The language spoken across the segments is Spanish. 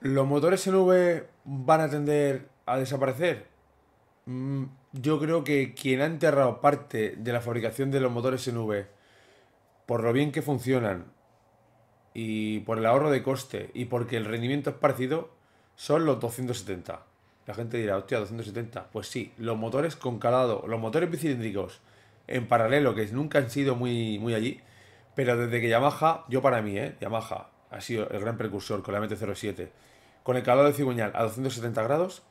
¿Los motores en V van a tender a desaparecer? Mm, yo creo que quien ha enterrado parte de la fabricación de los motores en V, por lo bien que funcionan, y por el ahorro de coste, y porque el rendimiento es parecido, son los 270. La gente dirá, hostia, 270. Pues sí, los motores con calado, los motores bicilíndricos en paralelo, que nunca han sido muy, muy allí, pero desde que Yamaha, yo para mí, ¿eh? Yamaha, ha sido el gran precursor con la MT-07, con el calado de cigüeñal a 270 grados,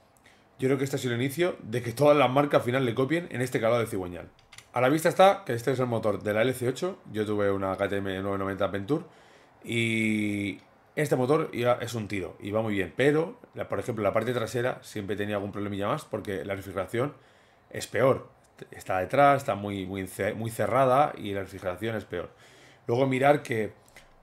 yo creo que este ha sido el inicio de que todas las marcas al final le copien en este calado de cigüeñal. A la vista está que este es el motor de la LC8, yo tuve una KTM 990 Venture y este motor es un tiro y va muy bien, pero por ejemplo la parte trasera siempre tenía algún problemilla más porque la refrigeración es peor, está detrás, está muy, muy cerrada y la refrigeración es peor. Luego mirar que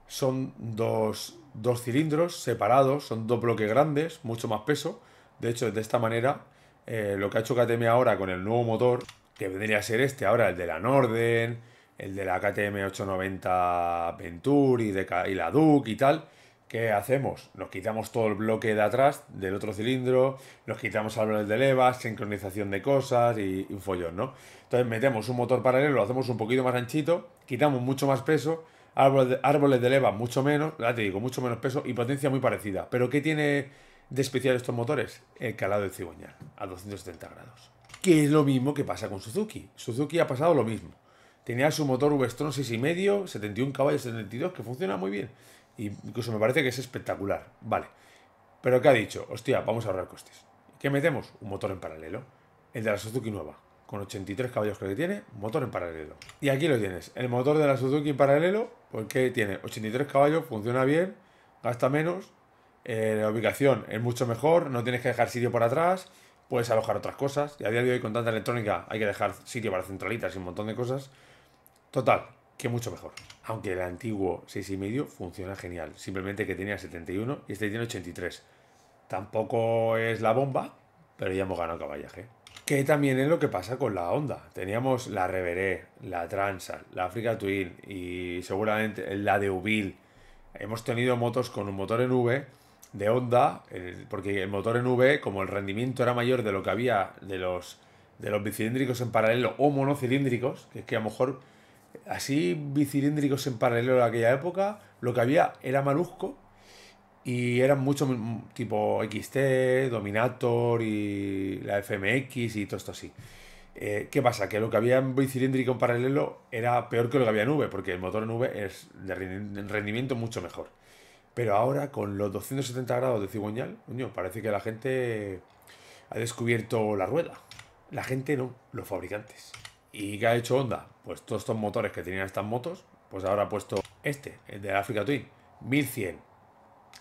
son dos, cilindros separados, son dos bloques grandes, mucho más peso. De hecho, de esta manera, eh, lo que ha hecho KTM ahora con el nuevo motor, que vendría a ser este ahora, el de la Norden, el de la KTM 890 Venturi y la Duke y tal, ¿qué hacemos? Nos quitamos todo el bloque de atrás del otro cilindro, nos quitamos árboles de levas, sincronización de cosas y, y, un follón, ¿no? Entonces metemos un motor paralelo, lo hacemos un poquito más anchito, quitamos mucho más peso árboles de, leva mucho menos, ya te digo, mucho menos peso y potencia muy parecida. Pero ¿qué tiene de especial estos motores? El calado de cigüeñal a 270 grados. Que es lo mismo que pasa con Suzuki. Suzuki ha pasado lo mismo. Tenía su motor V-Strom 6,5, 71 caballos 72, que funciona muy bien. Y incluso me parece que es espectacular. Vale. Pero ¿qué ha dicho? Hostia, vamos a ahorrar costes. ¿Qué metemos? Un motor en paralelo. El de la Suzuki nueva con 83 caballos creo que tiene, motor en paralelo. Y aquí lo tienes, el motor de la Suzuki en paralelo, porque tiene 83 caballos, funciona bien, gasta menos, eh, la ubicación es mucho mejor, no tienes que dejar sitio por atrás, puedes alojar otras cosas, y a día de hoy con tanta electrónica hay que dejar sitio para centralitas y un montón de cosas. Total, que mucho mejor. Aunque el antiguo 6,5 funciona genial, simplemente que tenía 71 y este tiene 83. Tampoco es la bomba, pero ya hemos ganado caballaje. Que también es lo que pasa con la Honda. Teníamos la Reveré, la Transa, la Africa Twin y seguramente la de Ubil. Hemos tenido motos con un motor en V de Honda, porque el motor en V, como el rendimiento era mayor de lo que había de los, de los bicilíndricos en paralelo o monocilíndricos, que es que a lo mejor así bicilíndricos en paralelo en aquella época, lo que había era malusco y eran mucho mm, tipo XT, Dominator y la FMX y todo esto así. Eh, ¿Qué pasa? Que lo que había en bicilíndrico en paralelo era peor que lo que había en V, porque el motor en V es de rendimiento mucho mejor. Pero ahora con los 270 grados de cigüeñal, parece que la gente ha descubierto la rueda. La gente no, los fabricantes. ¿Y qué ha hecho Honda? Pues todos estos motores que tenían estas motos, pues ahora ha puesto este, el de Africa Twin, 1100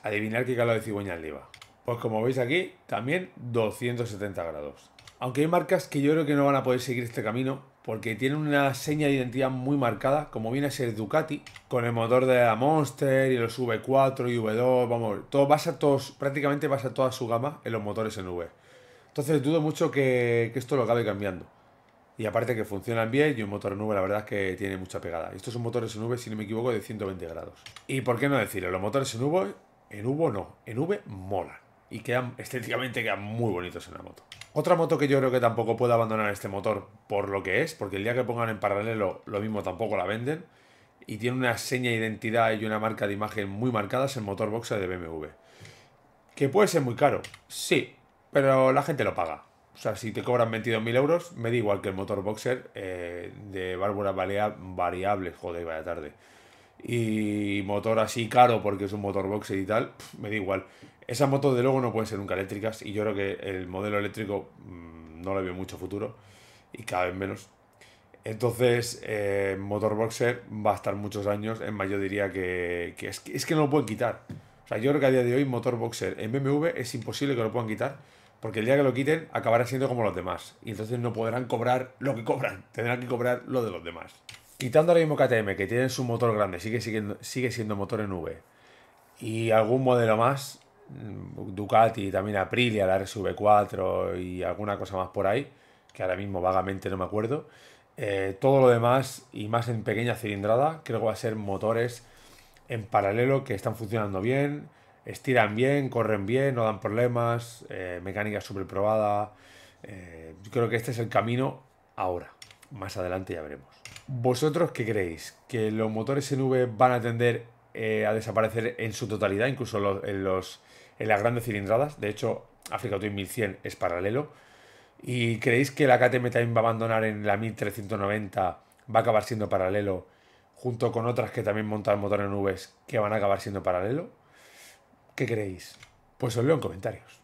Adivinar qué calor de le lleva. Pues como veis aquí, también 270 grados. Aunque hay marcas que yo creo que no van a poder seguir este camino porque tienen una seña de identidad muy marcada, como viene a ser Ducati, con el motor de la Monster y los V4 y V2, vamos, todo basa todos, prácticamente basa toda su gama en los motores en V. Entonces dudo mucho que, que esto lo acabe cambiando. Y aparte que funcionan bien y un motor en V la verdad es que tiene mucha pegada. Estos son motores en V, si no me equivoco, de 120 grados. Y por qué no decirlo, los motores en V en U no, en V mola. Y quedan, estéticamente quedan muy bonitos en la moto. Otra moto que yo creo que tampoco puede abandonar este motor por lo que es, porque el día que pongan en paralelo lo mismo tampoco la venden, y tiene una seña de identidad y una marca de imagen muy marcadas el motor boxer de BMW. Que puede ser muy caro, sí, pero la gente lo paga. O sea, si te cobran 22.000 euros, me da igual que el motor boxer eh, de válvulas Variable. joder, vaya tarde y motor así caro porque es un motor boxer y tal, me da igual. Esas motos de luego no pueden ser nunca eléctricas y yo creo que el modelo eléctrico mm, no le veo mucho futuro y cada vez menos. Entonces, motorboxer eh, motor boxer va a estar muchos años. En más, yo diría que, es, es, que no lo pueden quitar. O sea, yo creo que a día de hoy motor boxer en BMW es imposible que lo puedan quitar porque el día que lo quiten acabará siendo como los demás y entonces no podrán cobrar lo que cobran. Tendrán que cobrar lo de los demás quitando ahora mismo KTM, que tiene su motor grande, sigue, siendo motor en V, y algún modelo más, mm, Ducati, también Aprilia, la RSV4 y alguna cosa más por ahí, que ahora mismo vagamente no me acuerdo. Eh, todo lo demás, y más en pequeña cilindrada, creo que va a ser motores en paralelo que están funcionando bien, estiran bien, corren bien, no dan problemas, eh, mecánica súper probada. Eh, yo creo que este es el camino ahora. Más adelante ya veremos. ¿Vosotros qué creéis? ¿Que los motores en V van a tender eh, a desaparecer en su totalidad, incluso los, en, las grandes cilindradas? De hecho, Africa Twin 1100 es paralelo. ¿Y creéis que la KTM también va a abandonar en la 1390? Va a acabar siendo paralelo, junto con otras que también montan motores en nubes, que van a acabar siendo paralelo. ¿Qué creéis? Pues os leo en comentarios.